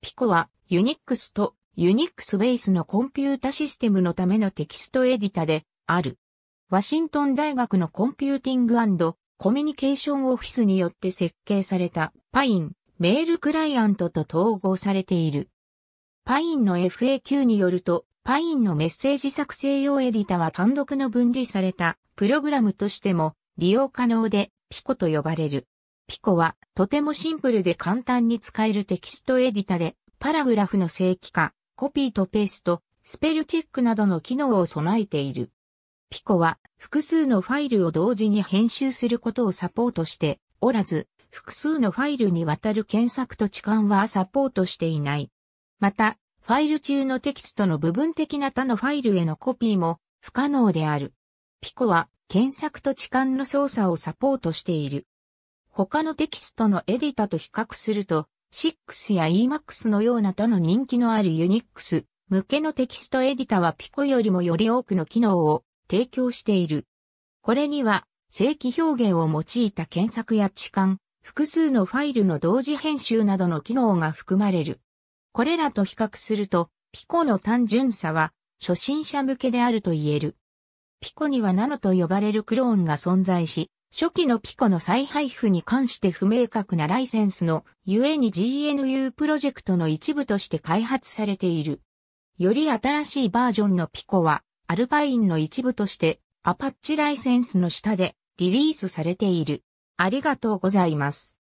ピコはユニックスとユニックスベースのコンピュータシステムのためのテキストエディタである。ワシントン大学のコンピューティングコミュニケーションオフィスによって設計されたパインメールクライアントと統合されている。パインの FAQ によると、パインのメッセージ作成用エディタは単独の分離されたプログラムとしても利用可能でピコと呼ばれる。ピコはとてもシンプルで簡単に使えるテキストエディタでパラグラフの正規化、コピーとペースト、スペルチェックなどの機能を備えている。ピコは複数のファイルを同時に編集することをサポートしておらず、複数のファイルにわたる検索と置換はサポートしていない。また、ファイル中のテキストの部分的な他のファイルへのコピーも不可能である。ピコは検索と置換の操作をサポートしている。他のテキストのエディタと比較すると、6や Emacs のような他の人気のある Unix 向けのテキストエディタは Pico よりもより多くの機能を提供している。これには正規表現を用いた検索や置換、複数のファイルの同時編集などの機能が含まれる。これらと比較すると、ピコの単純さは初心者向けであると言える。ピコにはナノと呼ばれるクローンが存在し、初期のピコの再配布に関して不明確なライセンスのゆえに GNU プロジェクトの一部として開発されている。より新しいバージョンのピコはアルパインの一部としてアパッチライセンスの下でリリースされている。ありがとうございます。